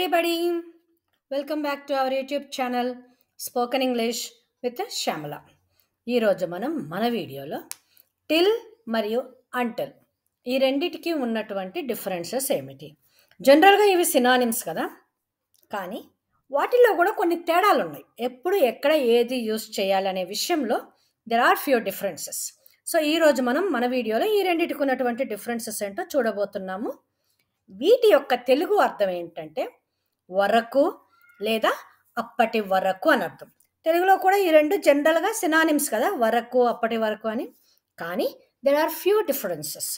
Everybody welcome back to our YouTube channel spoken English with Shyamala ఈరోజు మనం మన వీడియోలో టిల్ మరియు అంటల్ ఈ రెండిటికి ఉన్నటువంటి డిఫరెన్సెస్ ఏమిటి జనరల్గా ఇవి సినానిమ్స్ కదా కానీ వాటిలో కూడా కొన్ని తేడాలు ఉన్నాయి ఎప్పుడు ఎక్కడ ఏది యూస్ చేయాలనే విషయంలో there are few differences so ఈరోజు మనం మన వీడియోలో ఈ రెండిటికి ఉన్నటువంటి డిఫరెన్సెస్ ఏంటో చూడబోతున్నాము వీటి యొక్క తెలుగు అర్థం ఏంటంటే వరకు లేదా అప్పటి వరకు అని అర్థం తెలుగులో కూడా ఈ రెండు జనరల్గా సినానిమ్స్ కదా వరకు అప్పటి వరకు అని కానీ దెర్ ఆర్ ఫ్యూ డిఫరెన్సెస్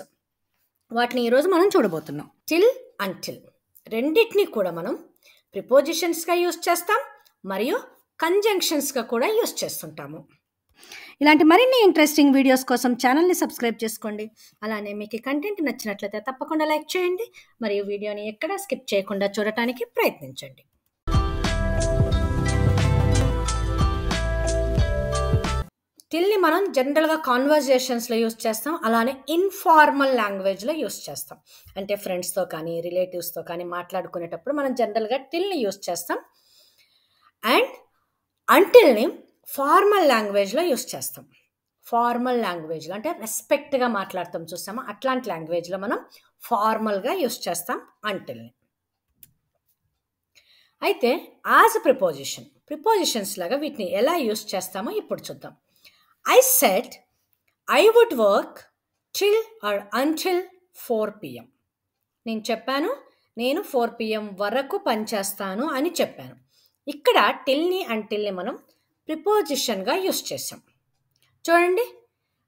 వాటిని ఈరోజు మనం చూడబోతున్నాం టిల్ అంటిల్ రెండింటినీ కూడా మనం ప్రిపోజిషన్స్గా యూస్ చేస్తాం మరియు కంజంక్షన్స్గా కూడా యూస్ చేస్తుంటాము ఇలాంటి మరిన్ని ఇంట్రెస్టింగ్ వీడియోస్ కోసం ఛానల్ని సబ్స్క్రైబ్ చేసుకోండి అలానే మీకు కంటెంట్ నచ్చినట్లయితే తప్పకుండా లైక్ చేయండి మరియు వీడియోని ఎక్కడా స్కిప్ చేయకుండా చూడటానికి ప్రయత్నించండి స్టిల్ని మనం జనరల్గా కాన్వర్జేషన్స్లో యూస్ చేస్తాం అలానే ఇన్ఫార్మల్ లాంగ్వేజ్లో యూస్ చేస్తాం అంటే ఫ్రెండ్స్తో కానీ రిలేటివ్స్తో కానీ మాట్లాడుకునేటప్పుడు మనం జనరల్గా టిల్ని యూస్ చేస్తాం అండ్ అంటిల్ని ఫార్మల్ లాంగ్వేజ్లో యూస్ చేస్తాం ఫార్మల్ లాంగ్వేజ్లో అంటే రెస్పెక్ట్గా మాట్లాడతాం చూస్తామా అట్లాంటి లాంగ్వేజ్లో మనం ఫార్మల్గా యూస్ చేస్తాం అంటిల్ని అయితే యాజ్ ప్రిపోజిషన్ ప్రిపోజిషన్స్ లాగా వీటిని ఎలా యూస్ చేస్తామో ఇప్పుడు చూద్దాం I said I would work till or until four PM నేను చెప్పాను నేను ఫోర్ పిఎం వరకు పనిచేస్తాను అని చెప్పాను ఇక్కడ టిల్ని అంటిల్ని మనం ప్రిపోజిషన్గా యూస్ చేసాం చూడండి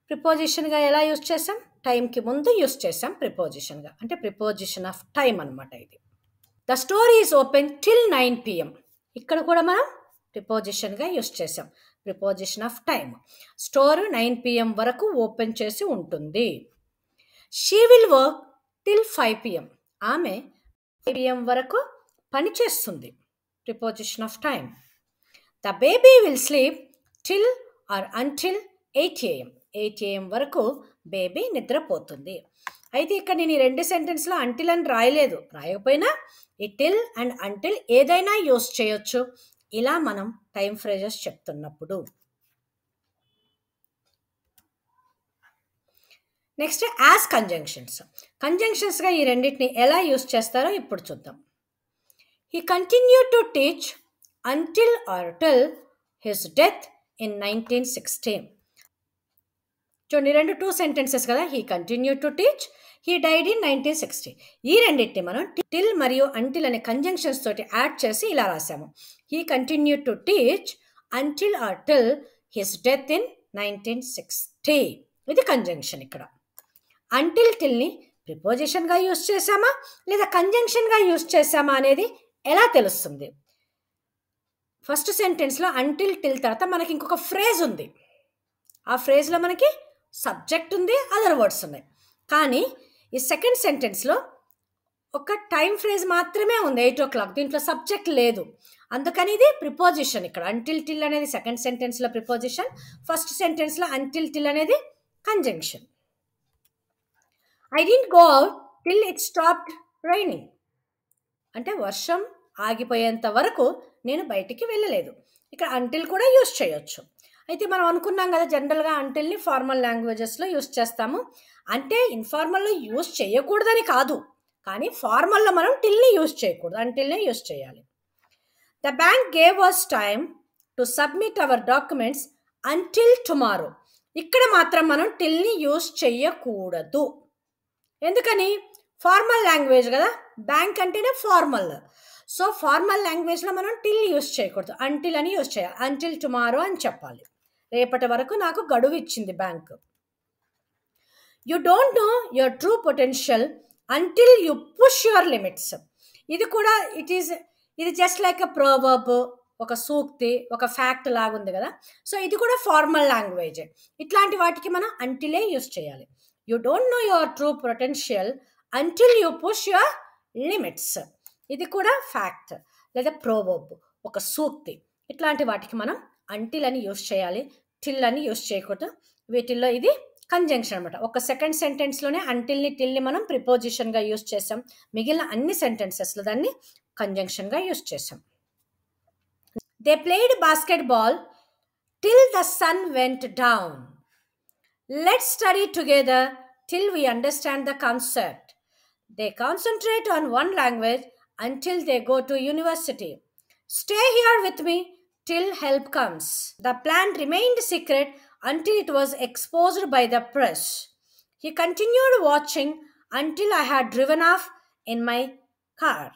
ప్రిపోజిషన్గా ఎలా యూస్ చేసాం టైంకి ముందు యూస్ చేసాం ప్రిపోజిషన్గా అంటే ప్రిపోజిషన్ ఆఫ్ టైం అనమాట ఇది the story is open till nine PM ఇక్కడ కూడా మనం ప్రిపోజిషన్గా యూస్ చేసాం preposition of time store nine PM వరకు ఓపెన్ చేసి ఉంటుంది she will work till five PM ఆమె ఫైవ్ పిఎం వరకు పనిచేస్తుంది preposition of time the baby will sleep till or until eight AM eight AM వరకు బేబీ నిద్రపోతుంది అయితే ఇక్కడ నేను ఈ రెండు సెంటెన్స్లో అంటిల్ అని రాయలేదు రాయకపోయినా ఈ టిల్ అండ్ అంటిల్ ఏదైనా యూస్ చేయొచ్చు ఇలా మనం టైం ఫ్రేజెస్ చెప్తున్నప్పుడు నెక్స్ట్ యాజ్ కంజంక్షన్స్ కంజంక్షన్స్గా ఈ రెండింటిని ఎలా యూస్ చేస్తారో ఇప్పుడు చూద్దాం he continue to teach until or his death in nineteen 1916. చూడండి రెండు టూ సెంటెన్సెస్ కదా he continue to teach he died in nineteen sixty ఈ రెండింటిని మనం టిల్ మరియు అంటిల్ అనే కంజంక్షన్స్ తోటి యాడ్ చేసి ఇలా రాసాము he continue to teach until or his death in nineteen sixty ఇది కంజంక్షన్ ఇక్కడ అంటిల్ టిల్ని ప్రిపోజిషన్గా యూజ్ చేసామా లేదా కంజంక్షన్గా యూస్ చేసామా అనేది ఎలా తెలుస్తుంది ఫస్ట్ సెంటెన్స్లో అంటిల్ టిల్ తర్వాత మనకి ఇంకొక ఫ్రేజ్ ఉంది ఆ ఫ్రేజ్లో మనకి సబ్జెక్ట్ ఉంది అదర్ వర్డ్స్ ఉన్నాయి కానీ ఈ సెకండ్ సెంటెన్స్లో ఒక టైం ఫ్రేజ్ మాత్రమే ఉంది ఎయిట్ ఓ క్లాక్ దీంట్లో సబ్జెక్ట్ లేదు అందుకని ఇది ప్రిపోజిషన్ ఇక్కడ అంటిల్ టిల్ అనేది సెకండ్ సెంటెన్స్లో ప్రిపోజిషన్ ఫస్ట్ సెంటెన్స్లో అంటిల్ టిల్ అనేది conjunction I didn't go out till it stopped raining అంటే వర్షం ఆగిపోయేంత వరకు నేను బయటికి వెళ్ళలేదు ఇక్కడ అంటిల్ కూడా యూస్ చేయొచ్చు అయితే మనం అనుకున్నాం కదా జనరల్గా అంటిల్ని ఫార్మల్ లాంగ్వేజెస్లో యూస్ చేస్తాము అంటే ఇన్ఫార్మల్లో యూస్ చేయకూడదని కాదు కానీ ఫార్మల్లో మనం టిల్ని యూస్ చేయకూడదు అంటిల్నే యూస్ చేయాలి the bank gave us time to submit our documents until tomorrow ఇక్కడ మాత్రం మనం టిల్ని యూస్ చేయకూడదు ఎందుకని ఫార్మల్ లాంగ్వేజ్ కదా బ్యాంక్ అంటేనే ఫార్మల్ సో ఫార్మల్ లాంగ్వేజ్లో మనం టిల్ యూస్ చేయకూడదు అంటిల్ అని యూస్ చేయాలి అంటిల్ టుమారో అని చెప్పాలి రేపటి వరకు నాకు గడువు ఇచ్చింది bank you don't know your true potential until you push your limits ఇది కూడా ఇట్ ఈస్ ఇది జస్ట్ లైక్ అ ప్రోవర్బ్ ఒక సూక్తి ఒక ఫ్యాక్ట్ లాగా ఉంది కదా సో ఇది కూడా ఫార్మల్ లాంగ్వేజ్ ఇట్లాంటి వాటికి మనం అంటిలే యూస్ చేయాలి you don't know your true potential until you push your limits ఇది కూడా ఫ్యాక్ట్ లేదా ప్రోబోబ్ ఒక సూక్తి ఇట్లాంటి వాటికి మనం అంటిల్ అని యూస్ చేయాలి టిల్ అని యూస్ చేయకూడదు వీటిల్లో ఇది కంజంక్షన్ అనమాట ఒక సెకండ్ సెంటెన్స్లోనే అంటిల్ని టిల్ని మనం ప్రిపోజిషన్గా యూస్ చేసాం మిగిలిన అన్ని సెంటెన్సెస్లో దాన్ని కంజంక్షన్గా యూస్ చేసాం they played basketball till the sun went down let study together till we understand the concept They concentrate on one language until they go to university. Stay here with me till help comes. The plan remained secret until it was exposed by the press. He continued watching until I had driven off in my car.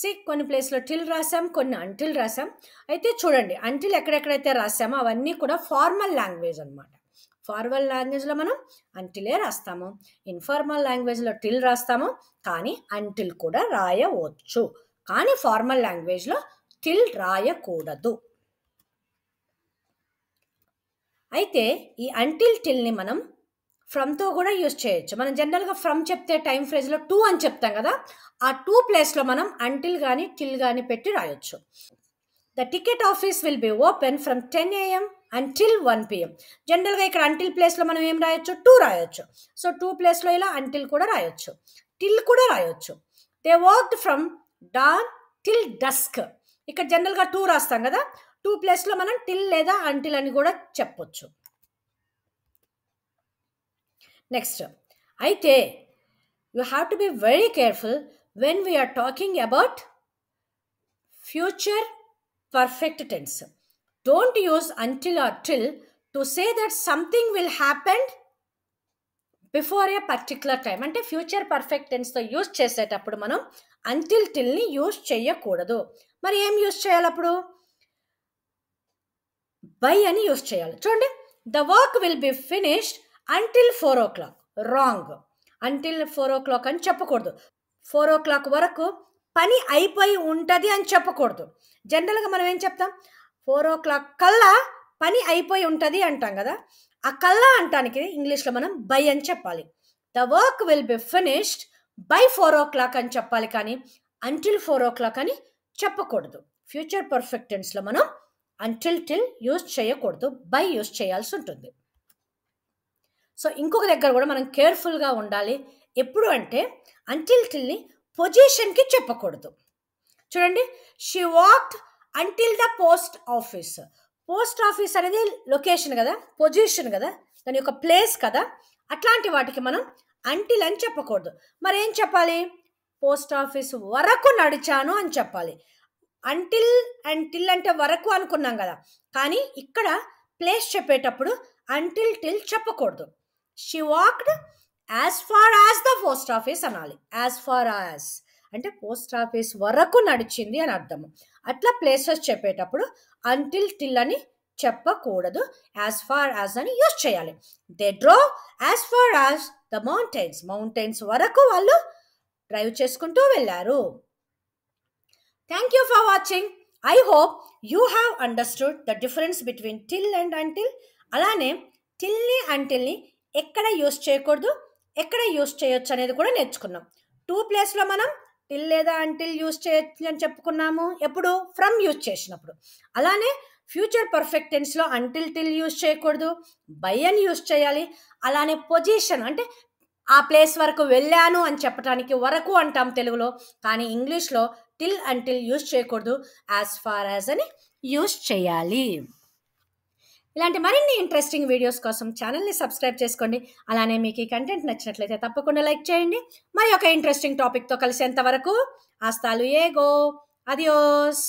సి కొన్ని ప్లేస్లో till రాసాం కొన్ని until రాసాం అయితే చూడండి until ఎక్కడెక్కడైతే రాసామో అవన్నీ కూడా ఫార్మల్ లాంగ్వేజ్ అనమాట ఫార్మల్ లాంగ్వేజ్లో మనం అంటిలే రాస్తాము ఇన్ఫార్మల్ లాంగ్వేజ్లో టిల్ రాస్తాము కానీ అంటిల్ కూడా రాయవచ్చు కానీ ఫార్మల్ లాంగ్వేజ్లో టిల్ రాయకూడదు అయితే ఈ అంటిల్ టిల్ని మనం ఫ్రమ్తో కూడా యూజ్ చేయొచ్చు మనం జనరల్గా ఫ్రమ్ చెప్తే టైం ఫ్రేజ్లో టూ అని చెప్తాం కదా ఆ టూ ప్లేస్లో మనం అంటిల్ కానీ టిల్ కానీ పెట్టి రాయొచ్చు the ticket office will be open from ten AM until one PM జనరల్గా ఇక్కడ అంటిల్ ప్లేస్లో మనం ఏం రాయొచ్చు టూ రాయొచ్చు సో టూ ప్లేస్లో ఇలా అంటిల్ కూడా రాయొచ్చు టిల్ కూడా రాయొచ్చు they worked from dawn till dusk ఇక్కడ జనరల్గా టూ రాస్తాం కదా టూ ప్లేస్లో మనం టిల్ లేదా అంటిల్ అని కూడా చెప్పొచ్చు నెక్స్ట్ అయితే you have to be very careful when we're talking about future perfect tense don't use until or till to say that something will happen before a particular time అంటే future పర్ఫెక్టెన్స్తో use చేసేటప్పుడు మనం until టిల్ని use చేయకూడదు మరి ఏం use చేయాలి అప్పుడు by అని యూస్ చేయాలి చూడండి the work will be finished until four o'clock wrong until four o'clock అని చెప్పకూడదు ఫోర్ ఓ క్లాక్ వరకు పని అయిపోయి ఉంటుంది అని చెప్పకూడదు జనరల్గా మనం ఏం చెప్తాం ఫోర్ ఓ క్లాక్ కల్లా పని అయిపోయి ఉంటుంది అంటాం కదా ఆ కల్లా అంటానికి ఇంగ్లీష్లో మనం బై అని చెప్పాలి the work will be finished by four o'clock అని చెప్పాలి కానీ అంటిల్ ఫోర్ ఓ క్లాక్ అని చెప్పకూడదు ఫ్యూచర్ పర్ఫెక్ట్ టెన్స్లో మనం అంటిల్ టిల్ యూజ్ చేయకూడదు బై యూజ్ చేయాల్సి ఉంటుంది సో ఇంకొక దగ్గర కూడా మనం కేర్ఫుల్గా ఉండాలి ఎప్పుడు అంటే అంటిల్ టిల్ని పొజిషన్కి చెప్పకూడదు చూడండి she walked until the post office post office అనేది లొకేషన్ కదా పొజిషన్ కదా దాని యొక్క ప్లేస్ కదా అట్లాంటి వాటికి మనం అంటిల్ అని చెప్పకూడదు మరి ఏం చెప్పాలి పోస్ట్ ఆఫీస్ వరకు నడిచాను అని చెప్పాలి అంటిల్ అండ్ టిల్ అంటే వరకు అనుకున్నాం కదా కానీ ఇక్కడ ప్లేస్ చెప్పేటప్పుడు అంటిల్ టిల్ చెప్పకూడదు she walked as far as the post office అనాలి యాజ్ ఫార్ యాజ్ అంటే పోస్ట్ ఆఫీస్ వరకు నడిచింది అని అర్థము అట్లా ప్లేసెస్ చెప్పేటప్పుడు అంటిల్ టిల్ అని చెప్పకూడదు యాజ్ ఫార్ యాజ్ అని యూజ్ చేయాలి they drove as far as the mountains mountains వరకు వాళ్ళు డ్రైవ్ చేసుకుంటూ వెళ్ళారు thank you for watching I hope you have understood the difference between till and until అలానే టిల్ని అంటిల్ని ఎక్కడ యూస్ చేయకూడదు ఎక్కడ యూస్ చేయొచ్చు అనేది కూడా నేర్చుకున్నాం టూ ప్లేస్లో మనం టిల్ లేదా అంటిల్ యూజ్ చేయొచ్చు అని చెప్పుకున్నాము ఎప్పుడు ఫ్రమ్ యూజ్ చేసినప్పుడు అలానే ఫ్యూచర్ పర్ఫెక్ట్ టెన్స్లో అంటిల్ టిల్ యూజ్ చేయకూడదు బై అని యూజ్ చేయాలి అలానే పొజిషన్ అంటే ఆ ప్లేస్ వరకు వెళ్ళాను అని చెప్పడానికి వరకు అంటాం తెలుగులో కానీ ఇంగ్లీష్లో టిల్ అంటిల్ యూజ్ చేయకూడదు యాజ్ ఫార్ యాజ్ అని యూజ్ చేయాలి ఇలాంటి మరిన్ని ఇంట్రెస్టింగ్ వీడియోస్ కోసం ఛానల్ని సబ్స్క్రైబ్ చేసుకోండి అలానే మీకు ఈ కంటెంట్ నచ్చినట్లయితే తప్పకుండా లైక్ చేయండి మరి ఒక ఇంట్రెస్టింగ్ టాపిక్తో కలిసేంత వరకు ఆస్తాలు ఏగో అదియోస్